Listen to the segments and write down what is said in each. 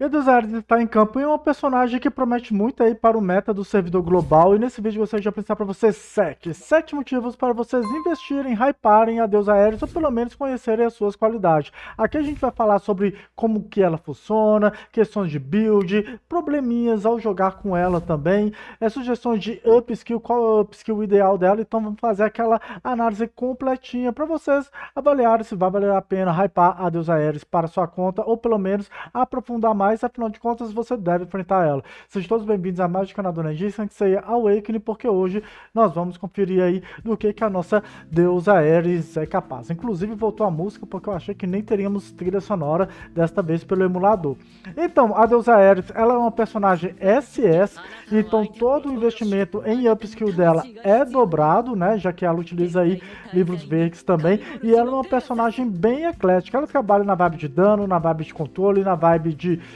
E o Desires está em campo e é um personagem que promete muito aí para o meta do servidor global. E nesse vídeo gostaria de apresentar para vocês 7, 7 motivos para vocês investirem, hyparem a Deus Aéreos ou pelo menos conhecerem as suas qualidades. Aqui a gente vai falar sobre como que ela funciona, questões de build, probleminhas ao jogar com ela também, é, sugestões de upskill, qual é upskill ideal dela. Então vamos fazer aquela análise completinha para vocês avaliarem se vai valer a pena hypar a Deus Aéreos para sua conta ou pelo menos aprofundar mais mas afinal de contas você deve enfrentar ela. Sejam todos bem-vindos a mais um canal do que seja Awakening, porque hoje nós vamos conferir aí do que, que a nossa deusa Ares é capaz. Inclusive voltou a música porque eu achei que nem teríamos trilha sonora, desta vez pelo emulador. Então, a deusa Ares, ela é uma personagem SS, então todo o investimento em upskill dela é dobrado, né, já que ela utiliza aí livros verdes também, e ela é uma personagem bem eclética, ela trabalha na vibe de dano, na vibe de controle, na vibe de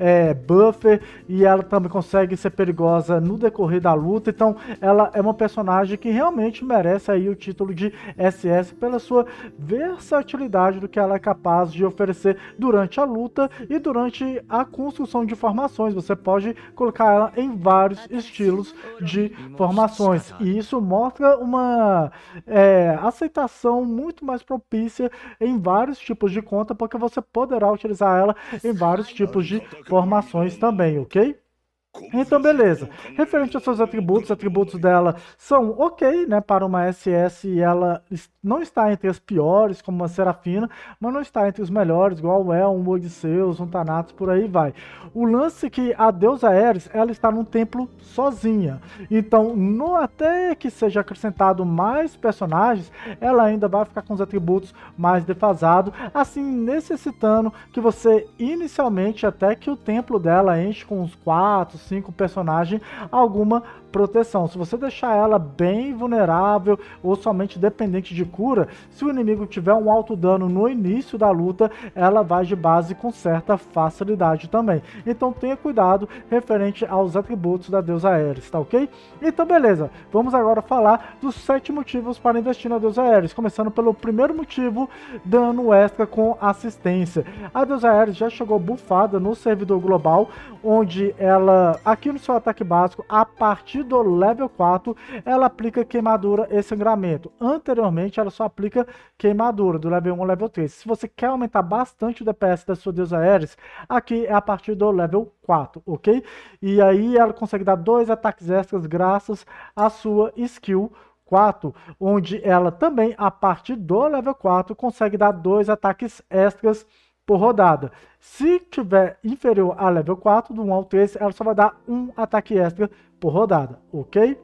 é, buffer e ela também consegue ser perigosa no decorrer da luta. Então, ela é uma personagem que realmente merece aí o título de SS pela sua versatilidade do que ela é capaz de oferecer durante a luta e durante a construção de formações. Você pode colocar ela em vários estilos de formações. E isso mostra uma é, aceitação muito mais propícia em vários tipos de conta, porque você poderá utilizar ela em vários tipos de informações também, ok? Então, beleza. Referente aos seus atributos, atributos dela são ok, né? Para uma SS, ela não está entre as piores, como uma Serafina, mas não está entre os melhores, igual é um Odisseus, um Thanatos, por aí vai. O lance é que a deusa Ares, ela está num templo sozinha. Então, no, até que seja acrescentado mais personagens, ela ainda vai ficar com os atributos mais defasados, assim necessitando que você, inicialmente, até que o templo dela enche com uns quatro 5 personagens alguma proteção. Se você deixar ela bem vulnerável ou somente dependente de cura, se o inimigo tiver um alto dano no início da luta, ela vai de base com certa facilidade também. Então tenha cuidado referente aos atributos da deusa Ares, tá ok? Então beleza, vamos agora falar dos sete motivos para investir na deusa Ares, começando pelo primeiro motivo, dano extra com assistência. A deusa Ares já chegou bufada no servidor global, onde ela, aqui no seu ataque básico, a partir partir do level 4, ela aplica queimadura e sangramento. Anteriormente, ela só aplica queimadura, do level 1 ao level 3. Se você quer aumentar bastante o DPS da sua deusa Ares, aqui é a partir do level 4, ok? E aí ela consegue dar dois ataques extras graças à sua skill 4, onde ela também, a partir do level 4, consegue dar dois ataques extras por rodada. Se tiver inferior a level 4, do 1 ao 3, ela só vai dar um ataque extra por rodada, ok?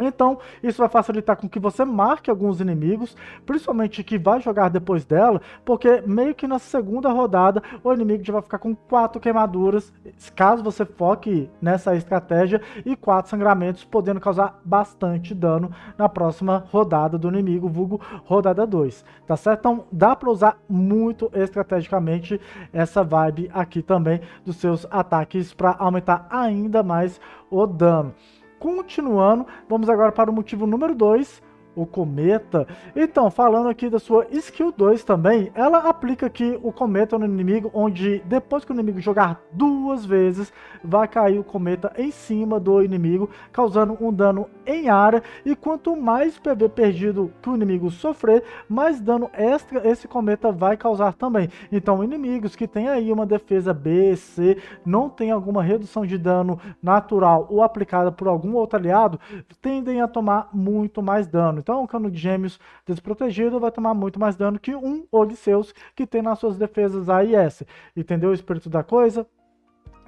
Então, isso vai facilitar com que você marque alguns inimigos, principalmente que vai jogar depois dela, porque meio que na segunda rodada o inimigo já vai ficar com quatro queimaduras, caso você foque nessa estratégia, e quatro sangramentos, podendo causar bastante dano na próxima rodada do inimigo, vulgo rodada 2, tá certo? Então, dá para usar muito estrategicamente essa vibe aqui também dos seus ataques para aumentar ainda mais o dano. Continuando, vamos agora para o motivo número 2, o cometa. Então, falando aqui da sua skill 2 também, ela aplica aqui o cometa no inimigo, onde depois que o inimigo jogar duas vezes, vai cair o cometa em cima do inimigo, causando um dano em área, e quanto mais PV perdido que o inimigo sofrer, mais dano extra esse cometa vai causar também. Então, inimigos que têm aí uma defesa B, C, não tem alguma redução de dano natural ou aplicada por algum outro aliado, tendem a tomar muito mais dano. Então, o cano de gêmeos desprotegido vai tomar muito mais dano que um Odisseus que tem nas suas defesas A e S. Entendeu o espírito da coisa?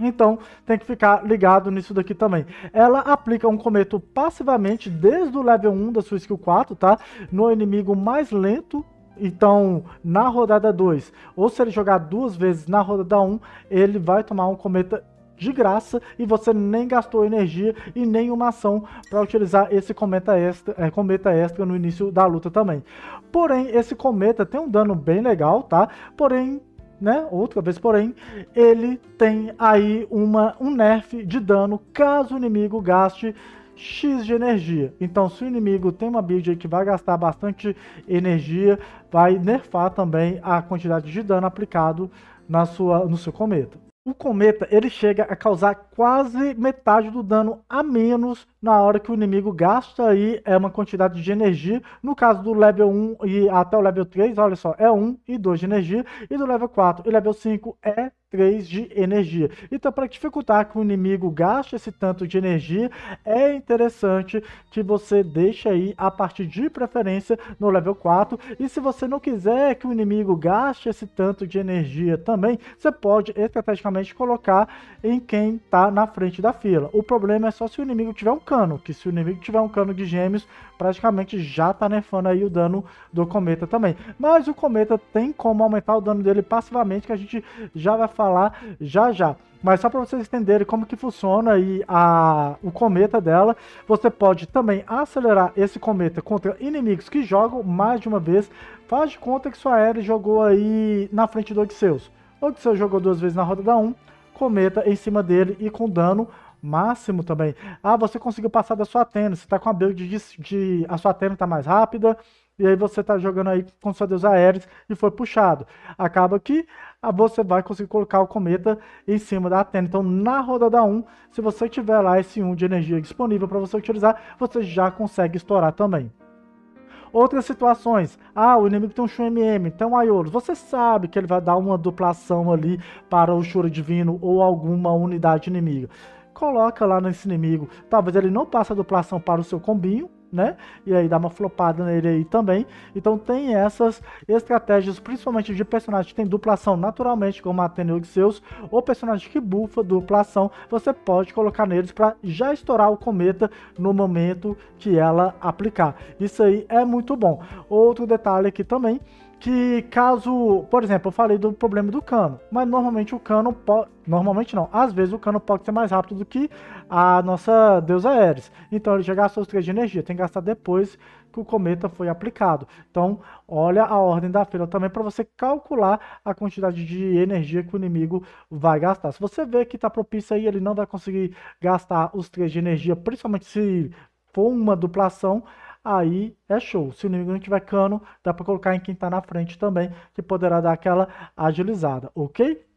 Então, tem que ficar ligado nisso daqui também. Ela aplica um cometo passivamente desde o level 1 da sua skill 4, tá? No inimigo mais lento então, na rodada 2, ou se ele jogar duas vezes na rodada 1, um, ele vai tomar um cometa de graça e você nem gastou energia e nem uma ação para utilizar esse cometa extra, é, cometa extra no início da luta também. Porém, esse cometa tem um dano bem legal, tá? Porém, né? Outra vez, porém, ele tem aí uma, um nerf de dano caso o inimigo gaste X de energia. Então, se o inimigo tem uma build que vai gastar bastante energia, vai nerfar também a quantidade de dano aplicado na sua, no seu cometa o cometa ele chega a causar quase metade do dano a menos na hora que o inimigo gasta aí é uma quantidade de energia. No caso do level 1 e até o level 3, olha só, é 1 e 2 de energia. E do level 4 e level 5 é 3 de energia. Então, para dificultar que o inimigo gaste esse tanto de energia, é interessante que você deixe aí a partir de preferência no level 4. E se você não quiser que o inimigo gaste esse tanto de energia também, você pode estrategicamente colocar em quem está na frente da fila. O problema é só se o inimigo tiver um cano, que se o inimigo tiver um cano de gêmeos, praticamente já está nerfando aí o dano do cometa também. Mas o cometa tem como aumentar o dano dele passivamente, que a gente já vai falar já já. Mas só para vocês entenderem como que funciona aí a, o cometa dela, você pode também acelerar esse cometa contra inimigos que jogam mais de uma vez. Faz de conta que sua aérea jogou aí na frente do Odisseus. Odisseus jogou duas vezes na roda da 1, cometa em cima dele e com dano máximo também. Ah, você conseguiu passar da sua tênis, você tá com a build de, de a sua tênis está mais rápida, e aí você está jogando aí com sua deusa Ares e foi puxado. Acaba que ah, você vai conseguir colocar o cometa em cima da antena. Então, na rodada 1, se você tiver lá esse 1 de energia disponível para você utilizar, você já consegue estourar também. Outras situações, ah, o inimigo tem um Shun MM, tem um Aiolos, você sabe que ele vai dar uma duplação ali para o Shura Divino ou alguma unidade inimiga. Coloca lá nesse inimigo, talvez ele não passe a duplação para o seu combinho, né? E aí dá uma flopada nele aí também. Então tem essas estratégias, principalmente de personagens que tem duplação naturalmente, como a Ateneu de Zeus ou personagens que bufa duplação, você pode colocar neles para já estourar o cometa no momento que ela aplicar. Isso aí é muito bom. Outro detalhe aqui também que caso, por exemplo, eu falei do problema do cano, mas normalmente o cano pode, normalmente não, às vezes o cano pode ser mais rápido do que a nossa deusa Ares. Então ele já gastou os três de energia, tem que gastar depois que o cometa foi aplicado. Então, olha a ordem da fila também para você calcular a quantidade de energia que o inimigo vai gastar. Se você vê que está propício aí, ele não vai conseguir gastar os três de energia, principalmente se for uma duplação, aí é show. Se o inimigo não tiver cano, dá para colocar em quem está na frente também, que poderá dar aquela agilizada, ok?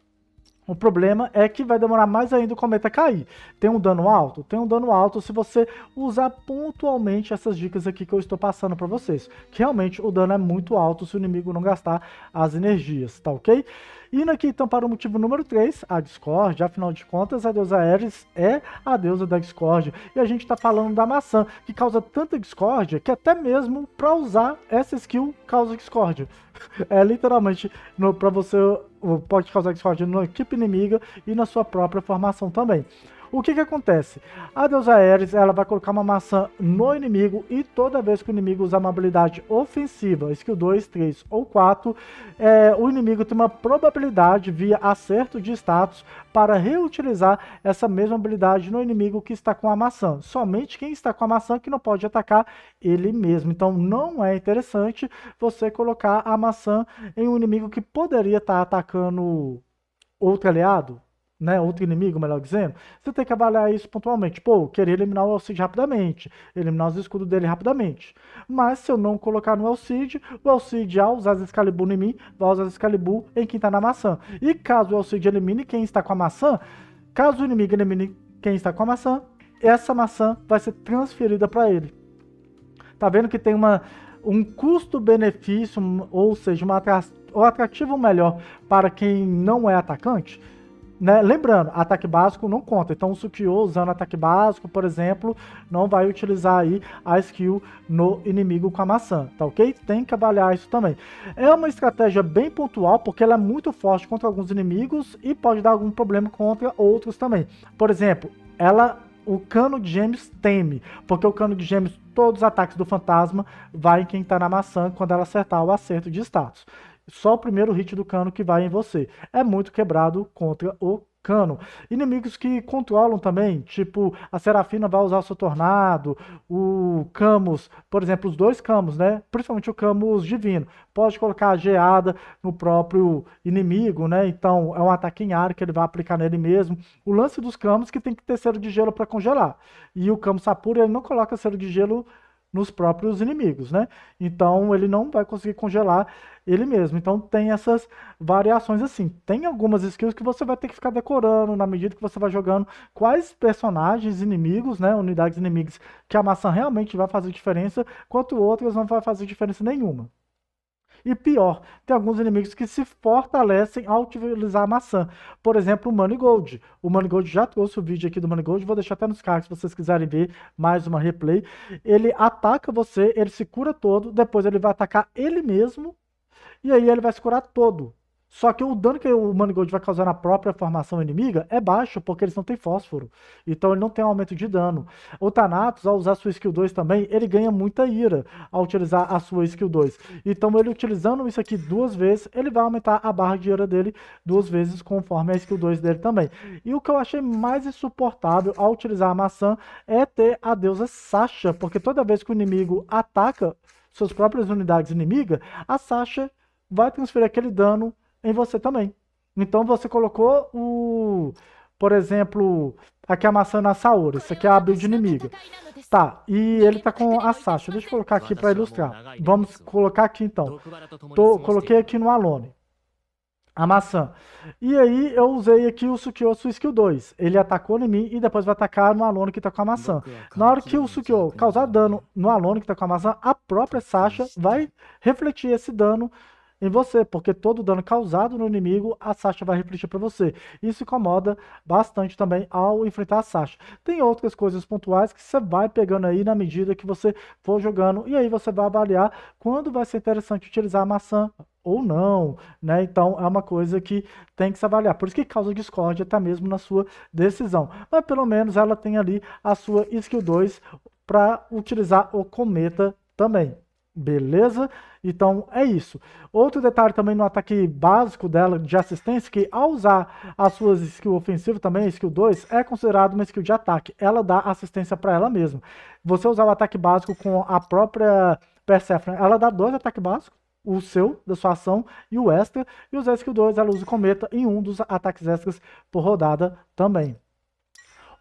O problema é que vai demorar mais ainda o cometa cair. Tem um dano alto? Tem um dano alto se você usar pontualmente essas dicas aqui que eu estou passando para vocês. Que realmente o dano é muito alto se o inimigo não gastar as energias, tá ok? Indo aqui então para o motivo número 3, a Discord, afinal de contas a deusa Ares é a deusa da Discord. E a gente está falando da maçã, que causa tanta discórdia que até mesmo para usar essa skill causa discórdia. É literalmente para você pode causar discórdia na equipe inimiga e na sua própria formação também. O que que acontece? A deusa Ares, ela vai colocar uma maçã no inimigo e toda vez que o inimigo usar uma habilidade ofensiva, skill 2, 3 ou 4, é, o inimigo tem uma probabilidade via acerto de status para reutilizar essa mesma habilidade no inimigo que está com a maçã. Somente quem está com a maçã que não pode atacar ele mesmo. Então não é interessante você colocar a maçã em um inimigo que poderia estar atacando outro aliado, né, outro inimigo, melhor dizendo, você tem que avaliar isso pontualmente. Pô, querer eliminar o Alcide rapidamente, eliminar os escudos dele rapidamente. Mas se eu não colocar no Alcide, o Alcide, ao usar as Excalibur em mim, vai usar as Excalibur em quem está na maçã. E caso o Alcide elimine quem está com a maçã, caso o inimigo elimine quem está com a maçã, essa maçã vai ser transferida para ele. Tá vendo que tem uma, um custo-benefício, ou seja, uma atração um atrativo melhor para quem não é atacante? né, lembrando, ataque básico não conta. Então o Sukiyo usando ataque básico, por exemplo, não vai utilizar aí a skill no inimigo com a maçã, tá ok? Tem que avaliar isso também. É uma estratégia bem pontual, porque ela é muito forte contra alguns inimigos e pode dar algum problema contra outros também. Por exemplo, ela o cano de gêmeos teme, porque o cano de gêmeos, todos os ataques do fantasma vai em quem está na maçã quando ela acertar o acerto de status só o primeiro hit do cano que vai em você. É muito quebrado contra o cano. Inimigos que controlam também, tipo, a Serafina vai usar o seu tornado, o Camus, por exemplo, os dois Camus, né? Principalmente o Camus divino. Pode colocar a geada no próprio inimigo, né? Então, é um ataque em área que ele vai aplicar nele mesmo. O lance dos Camus que tem que ter cero de gelo para congelar. E o Camus Sapura, ele não coloca cero de gelo nos próprios inimigos, né? Então ele não vai conseguir congelar ele mesmo. Então tem essas variações assim. Tem algumas skills que você vai ter que ficar decorando na medida que você vai jogando quais personagens inimigos, né, unidades inimigas que a maçã realmente vai fazer diferença, quanto outras não vai fazer diferença nenhuma. E pior, tem alguns inimigos que se fortalecem ao utilizar a maçã. Por exemplo, o Manigold. O Manigold já trouxe o vídeo aqui do Manigold, vou deixar até nos cards se vocês quiserem ver mais uma replay. Ele ataca você, ele se cura todo, depois ele vai atacar ele mesmo e aí ele vai se curar todo. Só que o dano que o Manigold vai causar na própria formação inimiga é baixo, porque eles não têm fósforo. Então ele não tem um aumento de dano. O Thanatos, ao usar sua skill 2 também, ele ganha muita ira ao utilizar a sua skill 2. Então ele utilizando isso aqui duas vezes, ele vai aumentar a barra de ira dele duas vezes, conforme a skill 2 dele também. E o que eu achei mais insuportável ao utilizar a maçã é ter a deusa Sasha, porque toda vez que o inimigo ataca suas próprias unidades inimigas, a Sasha vai transferir aquele dano em você também. Então você colocou o, por exemplo, aqui a maçã na Saori, isso aqui é a build inimiga. Tá, e ele tá com a Sasha. Deixa eu colocar aqui para ilustrar. Vamos colocar aqui então. Tô, coloquei aqui no Alone. A maçã. E aí eu usei aqui o su Skill 2. Ele atacou em mim e depois vai atacar no Alone que tá com a maçã. Na hora que o Sukiyo causar dano no Alone que tá com a maçã, a própria Sasha vai refletir esse dano em você, porque todo dano causado no inimigo, a Sasha vai refletir para você. Isso incomoda bastante também ao enfrentar a Sasha. Tem outras coisas pontuais que você vai pegando aí na medida que você for jogando, e aí você vai avaliar quando vai ser interessante utilizar a maçã ou não, né? Então é uma coisa que tem que se avaliar. Por isso que causa discórdia até mesmo na sua decisão. Mas pelo menos ela tem ali a sua skill 2 para utilizar o cometa também. Beleza? Então é isso. Outro detalhe também no ataque básico dela de assistência, que ao usar as suas skills ofensivas também, skill 2, é considerado uma skill de ataque. Ela dá assistência para ela mesma. Você usar o ataque básico com a própria Persephone, ela dá dois ataques básicos, o seu, da sua ação, e o extra. E usar skill 2, ela usa o cometa em um dos ataques extras por rodada também.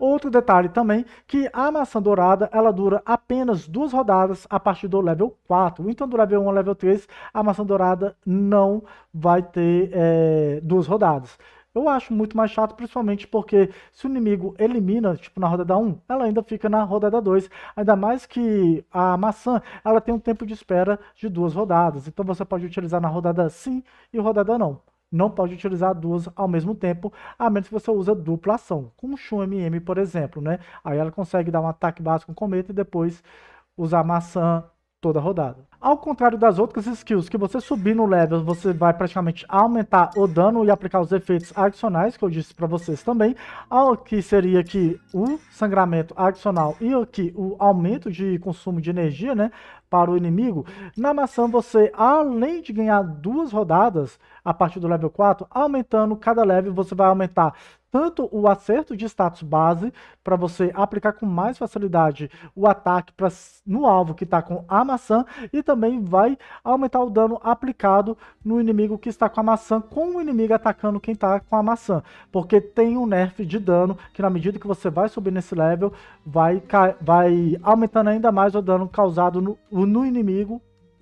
Outro detalhe também, que a maçã dourada, ela dura apenas duas rodadas a partir do level 4. Então, do level 1 ao level 3, a maçã dourada não vai ter é, duas rodadas. Eu acho muito mais chato, principalmente porque se o inimigo elimina, tipo, na rodada 1, ela ainda fica na rodada 2. Ainda mais que a maçã, ela tem um tempo de espera de duas rodadas. Então você pode utilizar na rodada sim e rodada não não pode utilizar duas ao mesmo tempo, a menos que você use dupla ação, como Shun MM, por exemplo, né? Aí ela consegue dar um ataque básico com cometa e depois usar maçã toda rodada. Ao contrário das outras skills, que você subir no level, você vai praticamente aumentar o dano e aplicar os efeitos adicionais, que eu disse para vocês também. Ao que seria aqui o sangramento adicional e aqui o aumento de consumo de energia, né? Para o inimigo. Na maçã, você, além de ganhar duas rodadas a partir do level 4, aumentando cada level, você vai aumentar tanto o acerto de status base para você aplicar com mais facilidade o ataque pra, no alvo que está com a maçã e também também vai aumentar o dano aplicado no inimigo que está com a maçã, com o inimigo atacando quem está com a maçã. Porque tem um nerf de dano, que na medida que você vai subir nesse level, vai, vai aumentando ainda mais o dano causado no, no inimigo,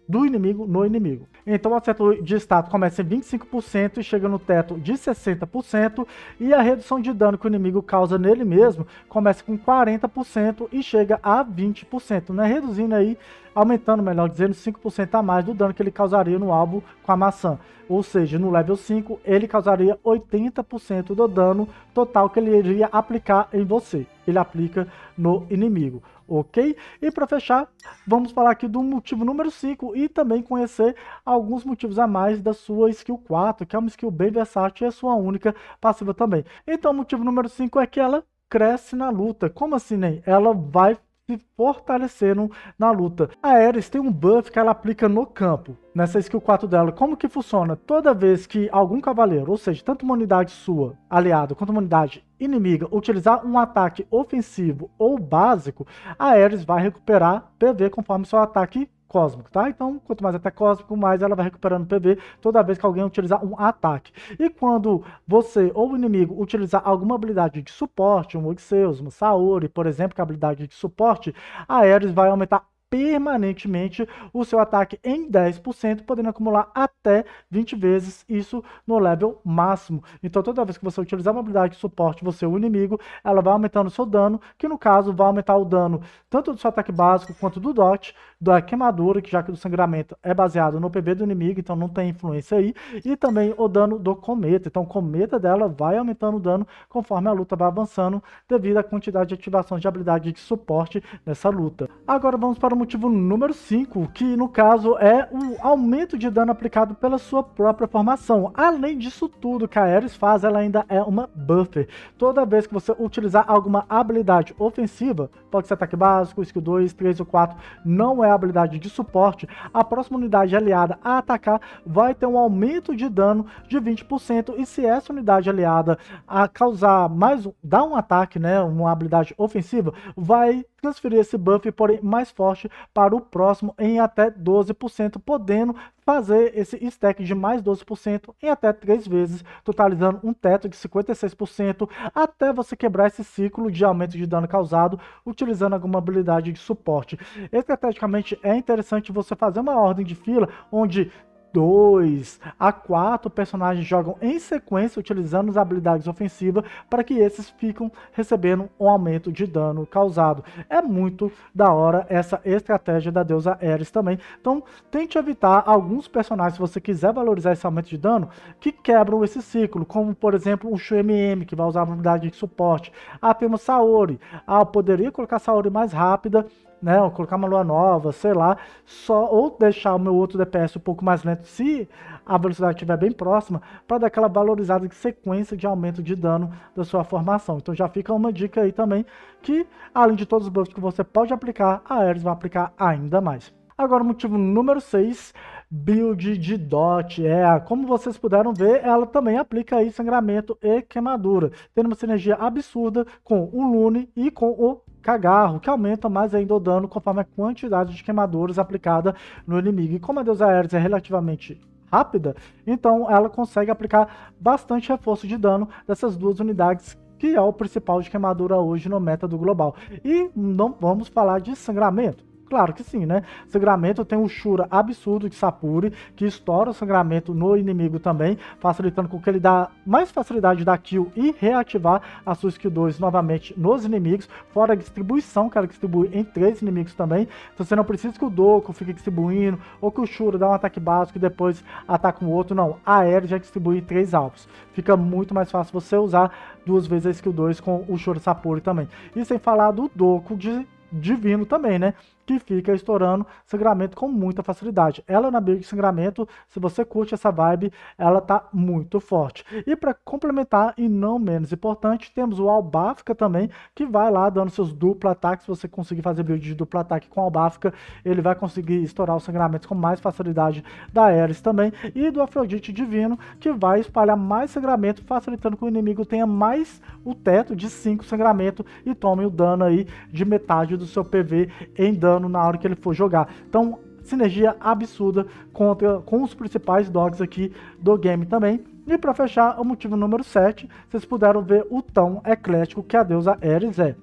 do inimigo no inimigo. Então, o acerto de status começa em 25% e chega no teto de 60%, e a redução de dano que o inimigo causa nele mesmo começa com 40% e chega a 20%, né? Reduzindo aí, aumentando, melhor dizendo, 5% a mais do dano que ele causaria no alvo com a maçã. Ou seja, no level 5, ele causaria 80% do dano total que ele iria aplicar em você. Ele aplica no inimigo ok? E para fechar, vamos falar aqui do motivo número 5 e também conhecer alguns motivos a mais da sua skill 4, que é uma skill bem versátil e é sua única passiva também. Então, o motivo número 5 é que ela cresce na luta. Como assim, Ney? Ela vai se fortaleceram na luta. A Ares tem um buff que ela aplica no campo, nessa skill 4 dela. Como que funciona? Toda vez que algum cavaleiro, ou seja, tanto uma unidade sua, aliado, quanto uma unidade inimiga, utilizar um ataque ofensivo ou básico, a Ares vai recuperar PV conforme seu ataque cósmico, tá? Então, quanto mais é até cósmico, mais ela vai recuperando PV toda vez que alguém utilizar um ataque. E quando você ou o inimigo utilizar alguma habilidade de suporte, um Oxeus, uma Saori, por exemplo, que é a habilidade de suporte, a Ares vai aumentar permanentemente o seu ataque em 10%, podendo acumular até 20 vezes isso no level máximo. Então, toda vez que você utilizar uma habilidade que suporte você é o inimigo, ela vai aumentando o seu dano, que no caso vai aumentar o dano tanto do seu ataque básico quanto do dot, da queimadura, que já que o sangramento é baseado no PB do inimigo, então não tem influência aí, e também o dano do cometa. Então, o cometa dela vai aumentando o dano conforme a luta vai avançando, devido à quantidade de ativações de habilidade de suporte nessa luta. Agora vamos para o motivo número 5, que no caso é o aumento de dano aplicado pela sua própria formação. Além disso tudo que a Ares faz, ela ainda é uma buffer. Toda vez que você utilizar alguma habilidade ofensiva, pode ser ataque básico, skill 2, 3 ou 4, não é habilidade de suporte, a próxima unidade aliada a atacar vai ter um aumento de dano de 20% e se essa unidade aliada a causar mais dar um ataque, né, uma habilidade ofensiva, vai transferir esse buff, porém mais forte, para o próximo em até 12%, podendo fazer esse stack de mais 12% em até três vezes, totalizando um teto de 56%, até você quebrar esse ciclo de aumento de dano causado, utilizando alguma habilidade de suporte. Estrategicamente, é interessante você fazer uma ordem de fila, onde dois a quatro personagens jogam em sequência utilizando as habilidades ofensivas para que esses fiquem recebendo um aumento de dano causado. É muito da hora essa estratégia da deusa Ares também. Então tente evitar alguns personagens se você quiser valorizar esse aumento de dano que quebram esse ciclo, como por exemplo o Shu-MM que vai usar a habilidade de suporte. Ah, temos Saori. Ah, poderia colocar Saori mais rápida né? Ou colocar uma lua nova, sei lá, só ou deixar o meu outro DPS um pouco mais lento se a velocidade estiver bem próxima, para dar aquela valorizada de sequência de aumento de dano da sua formação. Então já fica uma dica aí também que, além de todos os buffs que você pode aplicar, a Ares vai aplicar ainda mais. Agora, motivo número 6 build de DOT. É, como vocês puderam ver, ela também aplica aí sangramento e queimadura, tendo uma sinergia absurda com o Lune e com o cagarro, que aumenta mais ainda o dano conforme a quantidade de queimaduras aplicada no inimigo. E como a deusa Ares é relativamente rápida, então ela consegue aplicar bastante reforço de dano dessas duas unidades que é o principal de queimadura hoje no meta do global. E não vamos falar de sangramento. Claro que sim, né? Sangramento tem um Shura absurdo de Sapuri, que estoura o sangramento no inimigo também, facilitando com que ele dá mais facilidade da kill e reativar a sua skill 2 novamente nos inimigos, fora a distribuição que ela distribui em três inimigos também. Então você não precisa que o Doku fique distribuindo, ou que o Shura dá um ataque básico e depois ataca um outro, não. A Aérea já distribui três alvos. Fica muito mais fácil você usar duas vezes a skill 2 com o Shura Sapuri também. E sem falar do Doku de Divino também, né? que fica estourando sangramento com muita facilidade. Ela na Big Sangramento, se você curte essa vibe, ela tá muito forte. E para complementar, e não menos importante, temos o Albafica também, que vai lá dando seus dupla ataques. Se você conseguir fazer build de dupla ataque com Albafica, ele vai conseguir estourar os sangramentos com mais facilidade da Ares também. E do Afrodite Divino, que vai espalhar mais sangramento, facilitando que o inimigo tenha mais o teto de 5 sangramento e tome o dano aí de metade do seu PV em dano dano na hora que ele for jogar. Então, sinergia absurda contra, com os principais dogs aqui do game também. E para fechar, o motivo número 7, vocês puderam ver o tão eclético que a deusa Ares é.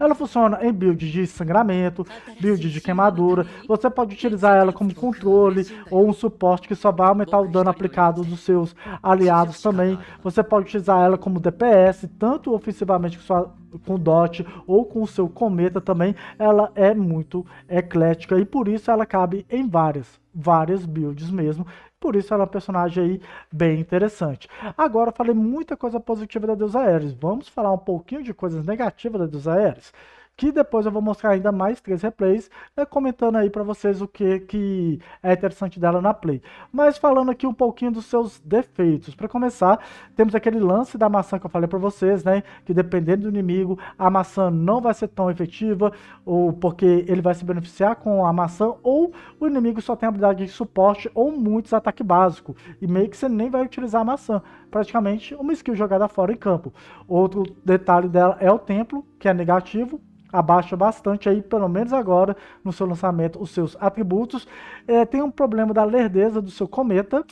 Ela funciona em build de sangramento, tá build de queimadura. Você pode tá utilizar ela como controle ou um suporte que só vai aumentar o dano aplicado dos seus aliados também. Você pode utilizar ela como DPS, tanto ofensivamente com sua com Dot ou com o seu Cometa também, ela é muito eclética e por isso ela cabe em várias, várias builds mesmo. Por isso ela é uma personagem aí bem interessante. Agora eu falei muita coisa positiva da deusa Ares. Vamos falar um pouquinho de coisas negativas da deusa Ares? que depois eu vou mostrar ainda mais três replays, né, comentando aí para vocês o que, que é interessante dela na play. Mas falando aqui um pouquinho dos seus defeitos. Para começar, temos aquele lance da maçã que eu falei para vocês, né, que dependendo do inimigo, a maçã não vai ser tão efetiva, ou porque ele vai se beneficiar com a maçã, ou o inimigo só tem habilidade de suporte ou muitos ataque básico, e meio que você nem vai utilizar a maçã. Praticamente uma skill jogada fora em campo. Outro detalhe dela é o templo, que é negativo, abaixa bastante aí, pelo menos agora, no seu lançamento, os seus atributos. É, tem um problema da lerdeza do seu cometa,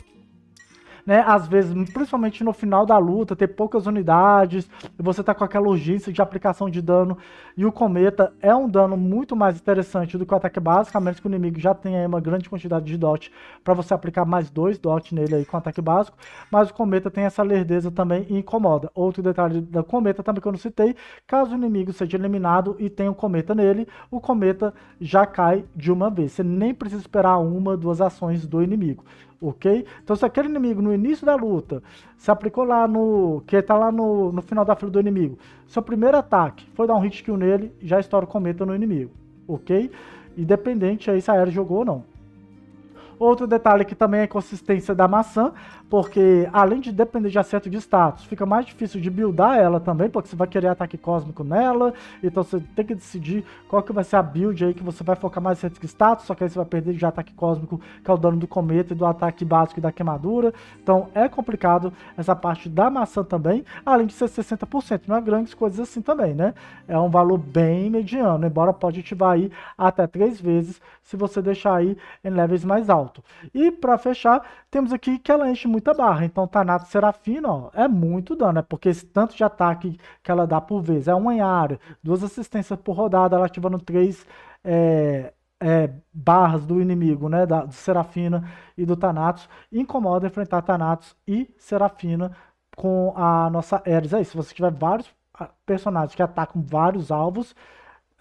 né? Às vezes, principalmente no final da luta, ter poucas unidades, você tá com aquela urgência de aplicação de dano, e o cometa é um dano muito mais interessante do que o ataque básico, a menos que o inimigo já tenha uma grande quantidade de dot para você aplicar mais dois dot nele aí com ataque básico, mas o cometa tem essa lerdeza também e incomoda. Outro detalhe da cometa também que eu não citei, caso o inimigo seja eliminado e tenha um cometa nele, o cometa já cai de uma vez. Você nem precisa esperar uma, duas ações do inimigo ok? Então, se aquele inimigo no início da luta se aplicou lá no. que tá lá no, no final da fila do inimigo, seu primeiro ataque foi dar um hit kill nele, já estoura o cometa no inimigo, ok? Independente aí se a Aero jogou ou não. Outro detalhe que também é a consistência da maçã, porque além de depender de acerto de status, fica mais difícil de buildar ela também, porque você vai querer ataque cósmico nela, então você tem que decidir qual que vai ser a build aí que você vai focar mais acerto de status, só que aí você vai perder de ataque cósmico, que é o dano do cometa e do ataque básico e da queimadura. Então é complicado essa parte da maçã também, além de ser 60%, não é grandes coisas assim também, né? É um valor bem mediano, embora pode ativar aí até três vezes se você deixar aí em levels mais altos alto. E para fechar, temos aqui que ela enche muita barra. Então, Tanato Serafina ó, é muito dano, né? porque esse tanto de ataque que ela dá por vez é uma em área, duas assistências por rodada, ela ativando três é, é, barras do inimigo, né? Da, do Serafina e do Tanatos Incomoda enfrentar Tanatos e Serafina com a nossa Ares aí. É se você tiver vários ah, personagens que atacam vários alvos,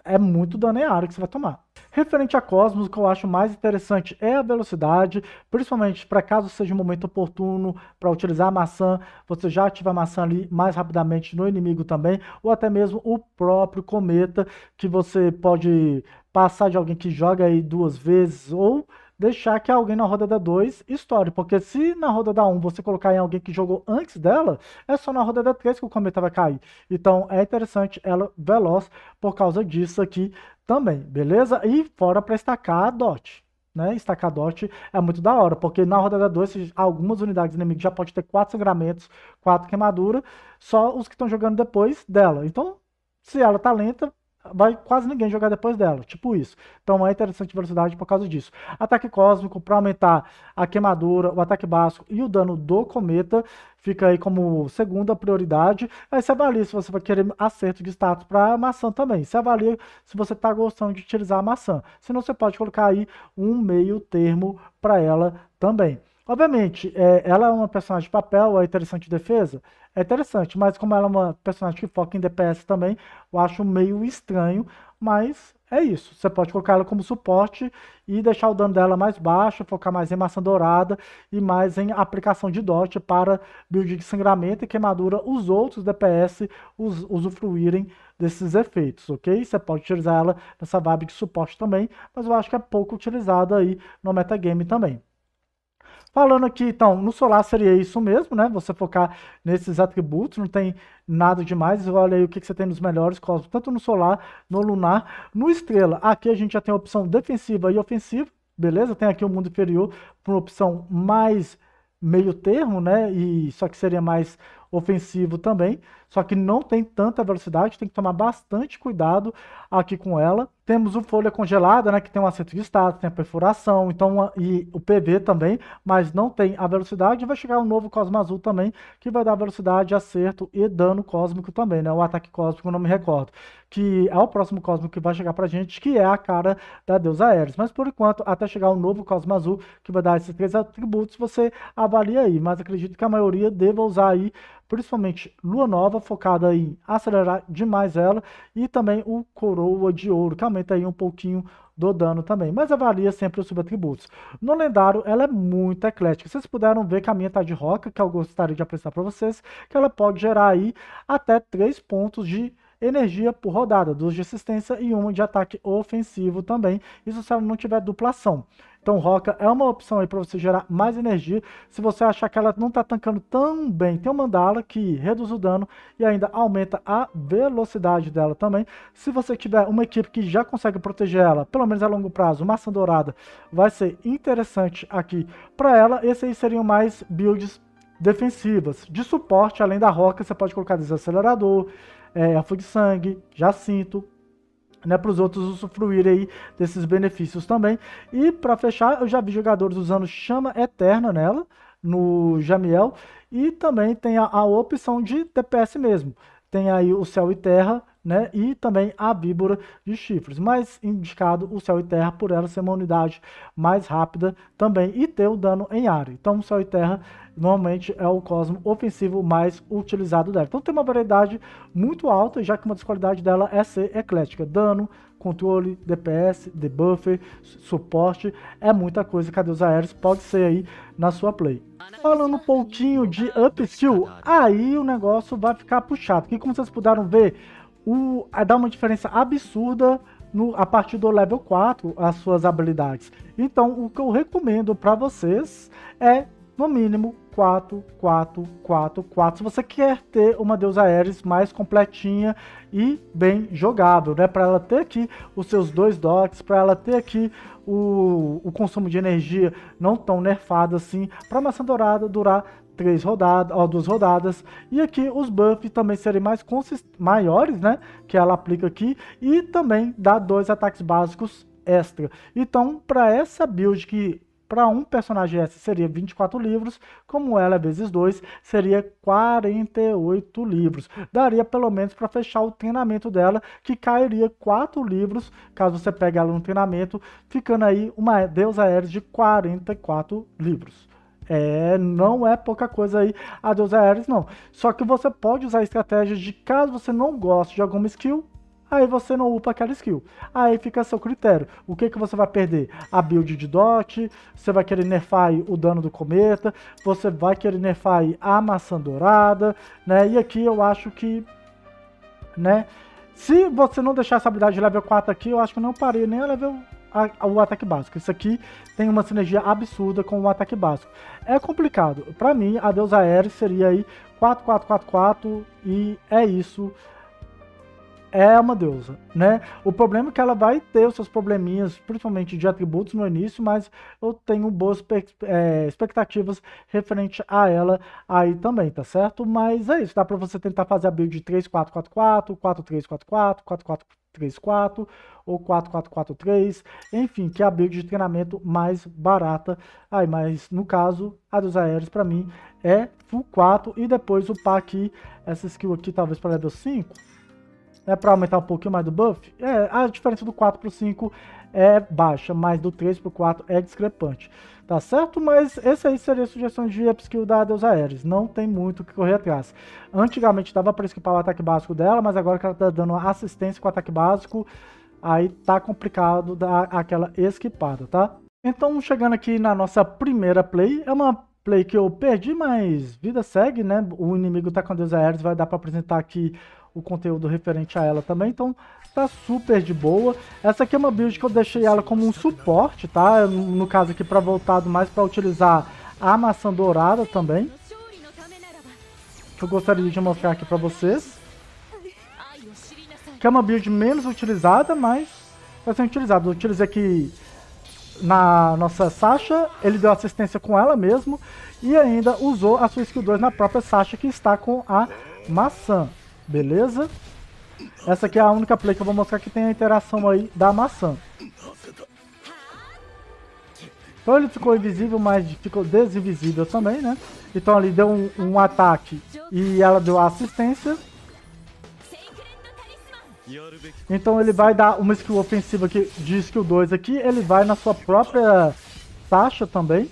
é muito dano área que você vai tomar. Referente a Cosmos, o que eu acho mais interessante é a velocidade, principalmente para caso seja um momento oportuno para utilizar a maçã, você já ativa a maçã ali mais rapidamente no inimigo também, ou até mesmo o próprio cometa, que você pode passar de alguém que joga aí duas vezes, ou deixar que alguém na roda da 2 estoure. Porque se na roda da 1 um você colocar em alguém que jogou antes dela, é só na roda da 3 que o cometa vai cair. Então é interessante ela veloz por causa disso aqui também, beleza? E fora para estacar a DOT né, estacar dot é muito da hora, porque na rodada 2, algumas unidades inimigas já pode ter quatro sangramentos, quatro queimaduras, só os que estão jogando depois dela. Então, se ela tá lenta, vai quase ninguém jogar depois dela, tipo isso. Então é interessante a velocidade por causa disso. Ataque cósmico para aumentar a queimadura, o ataque básico e o dano do cometa fica aí como segunda prioridade. Aí você avalia se você vai querer acerto de status para maçã também. Você avalia se você está gostando de utilizar a maçã. Senão você pode colocar aí um meio termo para ela também. Obviamente, é, ela é uma personagem de papel, é interessante de defesa, é interessante, mas como ela é uma personagem que foca em DPS também, eu acho meio estranho, mas é isso. Você pode colocar ela como suporte e deixar o dano dela mais baixo, focar mais em maçã dourada e mais em aplicação de dot para build de sangramento e queimadura, os outros DPS us usufruírem desses efeitos, ok? Você pode utilizar ela nessa vibe de suporte também, mas eu acho que é pouco utilizada aí no metagame também. Falando aqui, então, no solar seria isso mesmo, né? Você focar nesses atributos, não tem nada demais. Olha aí o que, que você tem nos melhores cosmos, tanto no solar, no lunar, no estrela. Aqui a gente já tem a opção defensiva e ofensiva, beleza? Tem aqui o mundo inferior, uma opção mais meio termo, né? E só que seria mais ofensivo também, só que não tem tanta velocidade, tem que tomar bastante cuidado aqui com ela. Temos o folha congelada, né, que tem um acerto de status, tem a perfuração, então e o PV também, mas não tem a velocidade. Vai chegar um novo Cosmo Azul também, que vai dar velocidade, acerto e dano cósmico também, né? O ataque cósmico, não me recordo. Que é o próximo Cosmo que vai chegar pra gente, que é a cara da deusa Ares. Mas por enquanto, até chegar um novo Cosmo Azul, que vai dar esses três atributos, você avalia aí. Mas acredito que a maioria deva usar aí principalmente Lua Nova, focada em acelerar demais ela, e também o Coroa de Ouro, que aumenta aí um pouquinho do dano também, mas avalia sempre os subatributos. No lendário, ela é muito eclética. Vocês puderam ver que a minha tá de roca, que eu gostaria de apresentar para vocês, que ela pode gerar aí até 3 pontos de energia por rodada, duas de assistência e uma de ataque ofensivo também, isso se ela não tiver duplação. Então, Roca é uma opção aí para você gerar mais energia. Se você achar que ela não está tancando tão bem, tem o Mandala, que reduz o dano e ainda aumenta a velocidade dela também. Se você tiver uma equipe que já consegue proteger ela, pelo menos a longo prazo, Maçã Dourada vai ser interessante aqui para ela. Esses aí seriam mais builds defensivas. De suporte, além da Roca, você pode colocar desacelerador, é, de sangue, jacinto, né, para os outros usufruírem aí desses benefícios também. E para fechar, eu já vi jogadores usando chama eterna nela, no Jamiel, e também tem a, a opção de DPS mesmo. Tem aí o céu e terra, né? E também a víbora de chifres. Mas indicado o céu e terra por ela ser uma unidade mais rápida também e ter o dano em área. Então, o céu e terra normalmente é o cosmo ofensivo mais utilizado dela. Então tem uma variedade muito alta, já que uma das qualidades dela é ser eclética. Dano, controle, DPS, debuffer, suporte, é muita coisa que a Deus Aéreos pode ser aí na sua play. Falando um pouquinho de upskill, aí o negócio vai ficar puxado, que como vocês puderam ver, o, dá uma diferença absurda no, a partir do level 4 as suas habilidades. Então, o que eu recomendo para vocês é, no mínimo, 4, 4, 4, 4. Se você quer ter uma deusa Ares mais completinha e bem jogável, né? Para ela ter aqui os seus dois docs, para ela ter aqui o, o consumo de energia não tão nerfado assim, para a maçã dourada durar três rodadas, ou duas rodadas. E aqui os buffs também serem mais maiores, né? Que ela aplica aqui. E também dá dois ataques básicos extra. Então, para essa build que para um personagem S seria 24 livros, como ela é vezes 2 seria 48 livros. Daria pelo menos para fechar o treinamento dela, que cairia 4 livros, caso você pegue ela no treinamento, ficando aí uma deusa aérea de 44 livros. É, não é pouca coisa aí a Deus Aeres, não. Só que você pode usar estratégias de caso você não goste de alguma skill, aí você não upa aquela skill. Aí fica a seu critério. O que, que você vai perder? A build de dot, você vai querer nerfar o dano do cometa, você vai querer nerfar a maçã dourada, né? E aqui eu acho que, né? Se você não deixar essa habilidade level 4 aqui, eu acho que não parei nem a level a, o ataque básico. Isso aqui tem uma sinergia absurda com o ataque básico. É complicado. Pra mim, a deusa Ares seria aí 4-4-4-4 e é isso. É uma deusa, né? O problema é que ela vai ter os seus probleminhas, principalmente de atributos no início, mas eu tenho boas é, expectativas referente a ela aí também, tá certo? Mas é isso, dá pra você tentar fazer a build 3-4-4-4, 4-3-4-4, 4-4-4, 3-4 ou 4443, enfim, que é a build de treinamento mais barata. Aí, mas no caso, a dos aéreos para mim é full 4 e depois upar aqui essa skill aqui talvez para level 5. É para aumentar um pouquinho mais do buff. É, a diferença do 4 pro 5 é baixa, mas do 3 pro 4 é discrepante tá certo? Mas esse aí seria a sugestão de upskill da deusa Ares. Não tem muito o que correr atrás. Antigamente dava para esquipar o ataque básico dela, mas agora que ela tá dando assistência com o ataque básico, aí tá complicado dar aquela esquipada, tá? Então, chegando aqui na nossa primeira play, é uma play que eu perdi, mas vida segue, né? O inimigo tá com a deusa Ares, vai dar para apresentar aqui o conteúdo referente a ela também, então tá super de boa. Essa aqui é uma build que eu deixei ela como um suporte, tá? No caso aqui para voltado mais para utilizar a maçã dourada também. Que eu gostaria de mostrar aqui para vocês. Que é uma build menos utilizada, mas vai tá ser utilizada. Eu utilizei aqui na nossa Sasha, ele deu assistência com ela mesmo e ainda usou a sua skill 2 na própria Sasha que está com a maçã, beleza? Essa aqui é a única play que eu vou mostrar que tem a interação aí da maçã. Então ele ficou invisível, mas ficou desinvisível também, né? Então ele deu um, um ataque e ela deu assistência. Então ele vai dar uma skill ofensiva aqui, de skill 2 aqui, ele vai na sua própria Sasha também.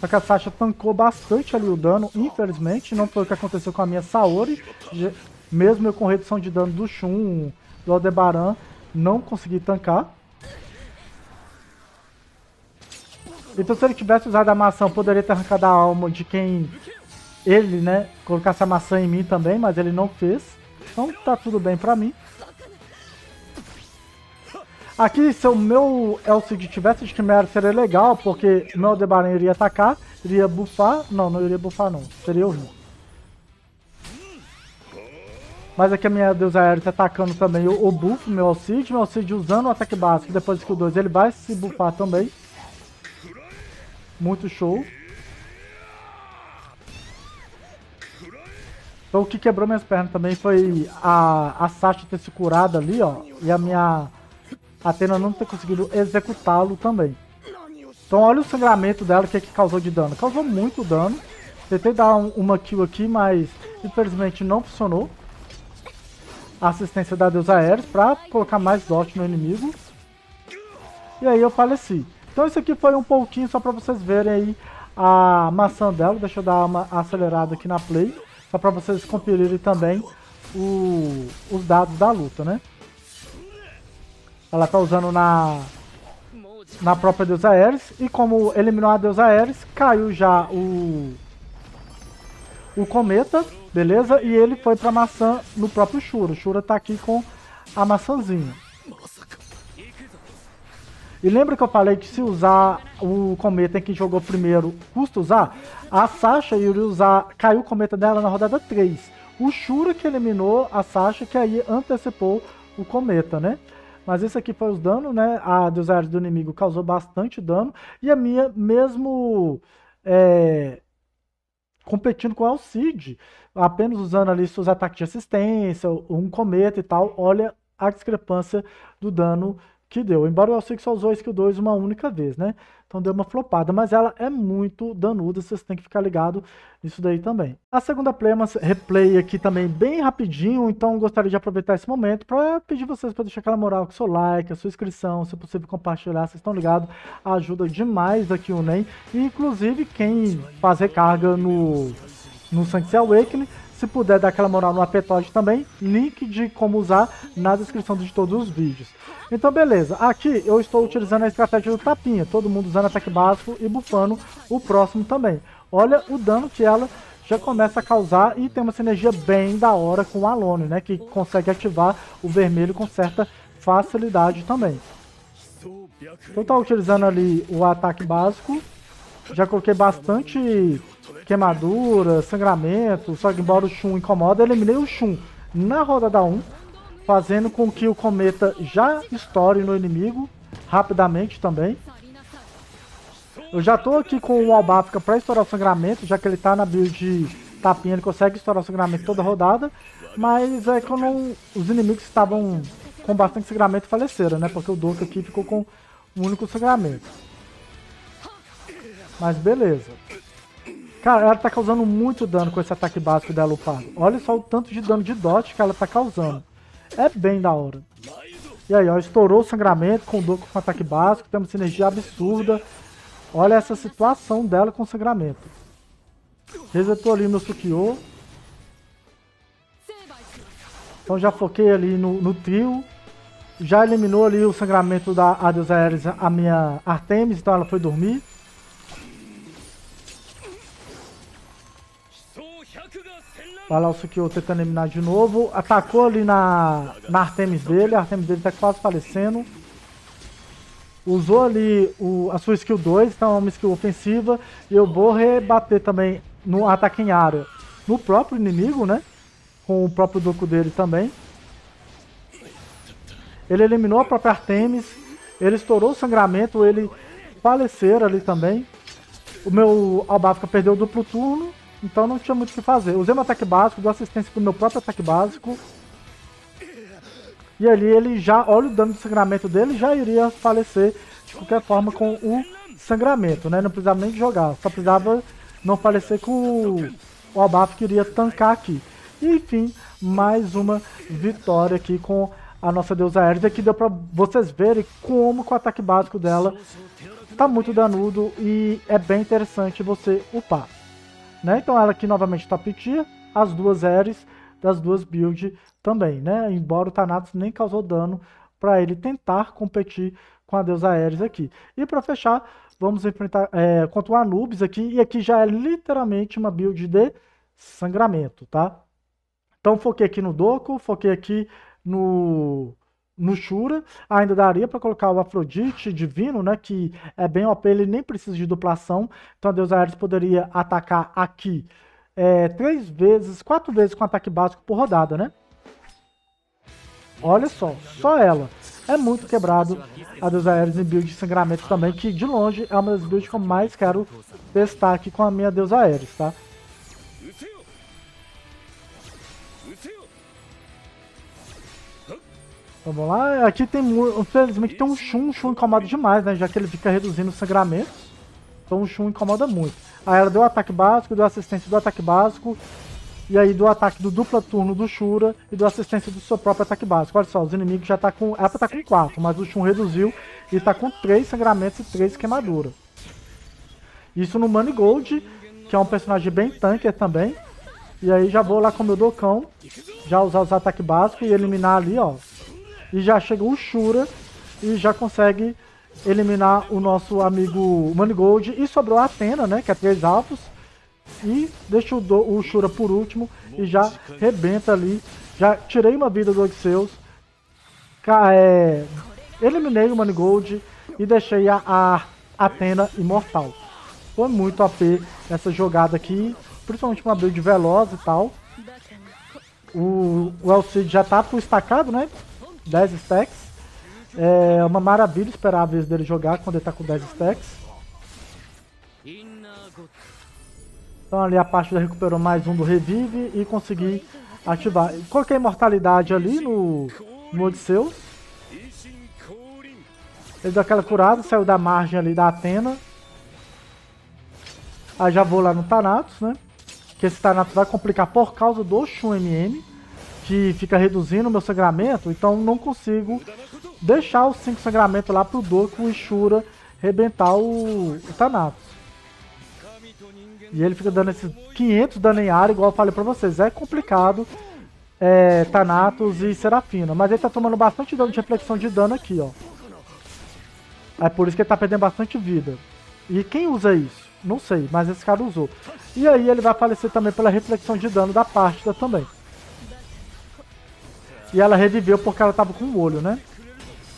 Só que a Sasha tancou bastante ali o dano, infelizmente, não foi o que aconteceu com a minha Saori. Mesmo eu com redução de dano do Shun, do Aldebaran, não consegui tancar. Então se ele tivesse usado a maçã, eu poderia ter arrancado a alma de quem ele, né, colocasse a maçã em mim também, mas ele não fez. Então tá tudo bem pra mim. Aqui, se o meu Elcid tivesse de Chimera, seria legal, porque meu Aldebaran iria atacar, iria bufar. Não, não iria bufar não, seria horrível. Mas aqui a minha deusa aérea tá atacando também o, o buff, meu Alcide. Meu Alcide usando o ataque básico, depois que o 2 ele vai se buffar também. Muito show. Então o que quebrou minhas pernas também foi a, a Sasha ter se curado ali, ó. E a minha Atena não ter conseguido executá-lo também. Então olha o sangramento dela, o que, é que causou de dano. Causou muito dano. Tentei dar um, uma kill aqui, mas infelizmente não funcionou assistência da deusa Ares para colocar mais dot no inimigo. E aí eu faleci. Então isso aqui foi um pouquinho só para vocês verem aí a maçã dela. Deixa eu dar uma acelerada aqui na play, só para vocês conferirem também o, os dados da luta, né? Ela tá usando na, na própria deusa Ares. E como eliminou a deusa Ares, caiu já o, o cometa. Beleza? E ele foi pra maçã no próprio Shura. O Shura tá aqui com a maçãzinha. E lembra que eu falei que se usar o cometa em que jogou primeiro, custa usar? A Sasha iria usar, caiu o cometa dela na rodada 3. O Shura que eliminou a Sasha, que aí antecipou o cometa, né? Mas esse aqui foi os danos, né? A dos aéreos do inimigo causou bastante dano. E a minha, mesmo é, competindo com o Alcide, apenas usando ali seus ataques de assistência, um cometa e tal, olha a discrepância do dano que deu. Embora o Alcide só usou a skill 2 uma única vez, né? Então deu uma flopada, mas ela é muito danuda, vocês têm que ficar ligado nisso daí também. A segunda Playmas replay aqui também bem rapidinho, então gostaria de aproveitar esse momento para pedir vocês para deixar aquela moral com seu like, a sua inscrição, se possível compartilhar, vocês estão ligados, ajuda demais aqui o NEM. E inclusive quem faz recarga no no Sanctus Awakening se puder dar aquela moral no apetite também, link de como usar na descrição de todos os vídeos. Então beleza, aqui eu estou utilizando a estratégia do tapinha, todo mundo usando ataque básico e bufando o próximo também. Olha o dano que ela já começa a causar e tem uma sinergia bem da hora com o Alone, né? Que consegue ativar o vermelho com certa facilidade também. Então tá utilizando ali o ataque básico. Já coloquei bastante queimadura, sangramento, só que embora o Shun incomoda, eliminei o Shun na roda da 1, fazendo com que o cometa já estoure no inimigo, rapidamente também. Eu já tô aqui com o Albafka para estourar o sangramento, já que ele tá na build de tapinha, ele consegue estourar o sangramento toda rodada, mas é que não, os inimigos estavam com bastante sangramento faleceram, né? Porque o Doku aqui ficou com um único sangramento. Mas beleza. Cara, ela tá causando muito dano com esse ataque básico dela upado. Olha só o tanto de dano de dot que ela tá causando. É bem da hora. E aí, ó, estourou o sangramento com o Doku com ataque básico. Temos sinergia absurda. Olha essa situação dela com o sangramento. Resetou ali meu Sukiô. Então já foquei ali no, no trio. Já eliminou ali o sangramento da Adeus Ares, a minha Artemis, então ela foi dormir. Vai lá o tentando eliminar de novo. Atacou ali na, na Artemis dele. A Artemis dele tá quase falecendo. Usou ali o, a sua skill 2, então é uma skill ofensiva. E eu vou rebater também no ataque em área no próprio inimigo, né? Com o próprio Doku dele também. Ele eliminou a própria Artemis. Ele estourou o sangramento. Ele faleceu ali também. O meu Albafka perdeu o duplo turno. Então não tinha muito o que fazer. Usei meu ataque básico, dou assistência pro meu próprio ataque básico. E ali ele já, olha o dano do sangramento dele, já iria falecer de qualquer forma com o sangramento, né? Não precisava nem jogar, só precisava não falecer com o abafo que iria tancar aqui. E, enfim, mais uma vitória aqui com a nossa deusa Ares. que deu pra vocês verem como com o ataque básico dela tá muito danudo e é bem interessante você upar. Né? Então ela aqui novamente top tá tier, as duas Ares das duas builds também, né? Embora o Thanatos nem causou dano para ele tentar competir com a deusa Ares aqui. E para fechar, vamos enfrentar é, contra o Anubis aqui, e aqui já é literalmente uma build de sangramento, tá? Então foquei aqui no Doku, foquei aqui no no Shura, ainda daria para colocar o Afrodite divino, né, que é bem OP, ele nem precisa de duplação, então a deusa Ares poderia atacar aqui é, três vezes, quatro vezes com ataque básico por rodada, né? Olha só, só ela. É muito quebrado a deusa Ares em build de sangramento também, que de longe é uma das builds que eu mais quero testar aqui com a minha deusa Ares, tá? Vamos lá, tá ah, aqui tem, infelizmente tem um Shun, um Shun incomoda demais, né, já que ele fica reduzindo os sangramentos. Então o Shun incomoda muito. Aí ela deu o ataque básico, deu assistência do ataque básico, e aí do ataque do dupla turno do Shura e do assistência do seu próprio ataque básico. Olha só, os inimigos já tá com... Era pra tá com 4, mas o Shun reduziu e tá com 3 sangramentos e 3 queimaduras. Isso no Gold, que é um personagem bem tanker também. E aí já vou lá com o meu docão, já usar os ataques básicos e eliminar ali, ó, e já chega o Shura e já consegue eliminar o nosso amigo Manigold. E sobrou a Atena, né? Que é três alfos. E deixa o, o Shura por último e já rebenta ali. Já tirei uma vida do Oxeus. É, eliminei o Manigold e deixei a, a Atena imortal. Foi muito AP essa jogada aqui, principalmente uma build veloz e tal. O, o Elcid já tá pro estacado, né? 10 stacks. É uma maravilha esperar a vez dele jogar quando ele tá com 10 stacks. Então ali a parte já recuperou mais um do revive e consegui ativar. Coloquei imortalidade ali no, no Odisseus. Ele deu aquela curada, saiu da margem ali da Atena. Aí já vou lá no Thanatos, né? Que esse Thanatos vai complicar por causa do Shun MM que fica reduzindo o meu sangramento, então não consigo deixar os 5 sangramentos lá pro Doku e Shura rebentar o, o Thanatos. E ele fica dando esses 500 dano em área, igual eu falei pra vocês. É complicado é, Thanatos e Serafina. Mas ele tá tomando bastante dano de reflexão de dano aqui, ó. É por isso que ele tá perdendo bastante vida. E quem usa isso? Não sei, mas esse cara usou. E aí ele vai falecer também pela reflexão de dano da Pástida também. E ela reviveu porque ela tava com um olho, né?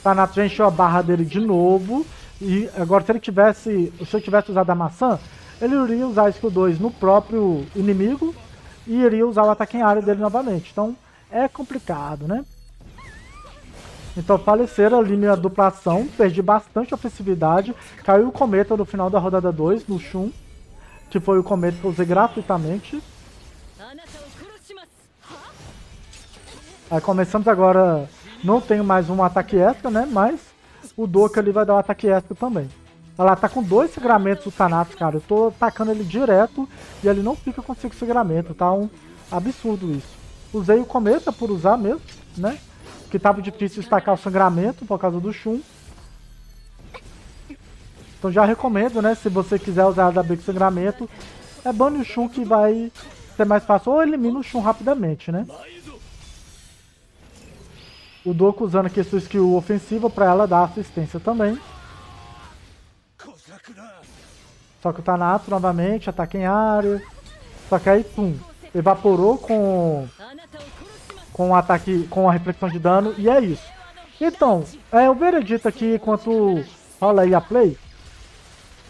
Thanatos já encheu a barra dele de novo. E agora, se ele tivesse. Se eu tivesse usado a maçã, ele iria usar a skill 2 no próprio inimigo e iria usar o ataque em área dele novamente. Então é complicado, né? Então faleceram ali minha duplação, perdi bastante ofensividade, caiu o cometa no final da rodada 2, no Shun, que foi o cometa que eu usei gratuitamente. Aí ah, começamos agora, não tenho mais um ataque extra, né? Mas o Doca ali vai dar um ataque extra também. Olha lá, tá com dois sangramentos o Thanatos, cara. Eu tô atacando ele direto e ele não fica com cinco sangramentos, Tá um absurdo isso. Usei o Cometa por usar mesmo, né? Que tava difícil destacar o sangramento por causa do Shun. Então já recomendo, né? Se você quiser usar a da Big Sangramento, é bane o Shun que vai ser mais fácil. Ou elimina o Shun rapidamente, né? O Doku usando aqui sua skill ofensiva para ela dar assistência também. Só que o Tanato novamente, ataque em área. Só que aí, pum, evaporou com com o ataque, com a reflexão de dano, e é isso. Então, é, o veredito aqui, enquanto rola aí a play,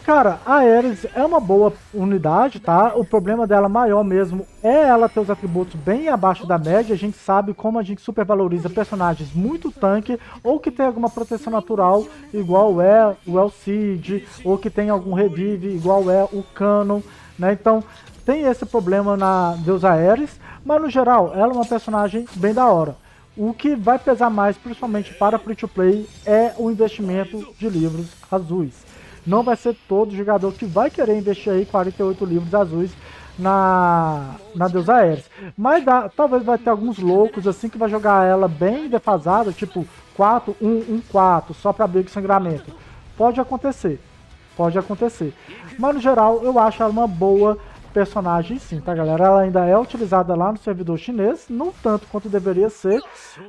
Cara, a Ares é uma boa unidade, tá? O problema dela maior mesmo é ela ter os atributos bem abaixo da média. A gente sabe como a gente supervaloriza personagens muito tanque ou que tem alguma proteção natural, igual é o Cid, ou que tem algum revive, igual é o Canon, né? Então, tem esse problema na Deusa Ares, mas no geral, ela é uma personagem bem da hora. O que vai pesar mais, principalmente para free to play, é o investimento de livros azuis não vai ser todo jogador que vai querer investir aí 48 livros azuis na, na Deusa Ares. Mas dá, talvez vai ter alguns loucos assim que vai jogar ela bem defasada, tipo 4, 1, 1, 4, só para briga e sangramento. Pode acontecer. Pode acontecer. Mas no geral, eu acho ela uma boa personagem sim, tá galera? Ela ainda é utilizada lá no servidor chinês, não tanto quanto deveria ser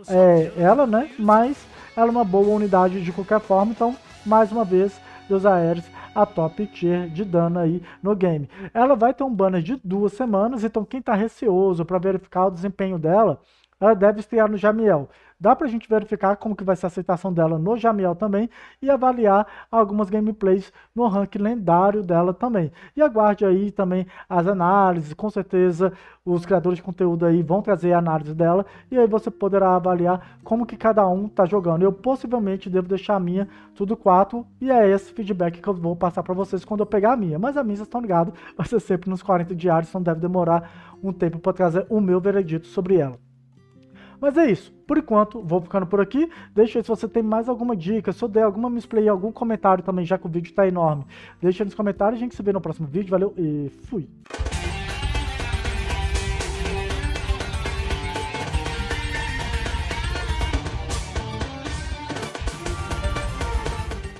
é, ela, né? Mas ela é uma boa unidade de qualquer forma, então, mais uma vez, dos Aéreos a top tier de dano aí no game. Ela vai ter um banner de duas semanas, então quem está receoso para verificar o desempenho dela, ela deve estrear no Jamiel. Dá para a gente verificar como que vai ser a aceitação dela no Jamiel também e avaliar algumas gameplays no rank lendário dela também. E aguarde aí também as análises, com certeza os criadores de conteúdo aí vão trazer a análise dela e aí você poderá avaliar como que cada um está jogando. Eu possivelmente devo deixar a minha tudo 4 e é esse feedback que eu vou passar para vocês quando eu pegar a minha. Mas a minha, vocês estão ligados, vai ser sempre nos 40 diários, então deve demorar um tempo para trazer o meu veredito sobre ela. Mas é isso. Por enquanto, vou ficando por aqui. Deixa aí se você tem mais alguma dica, se eu der alguma misplay, algum comentário também, já que o vídeo tá enorme. Deixa nos comentários. A gente se vê no próximo vídeo. Valeu e fui!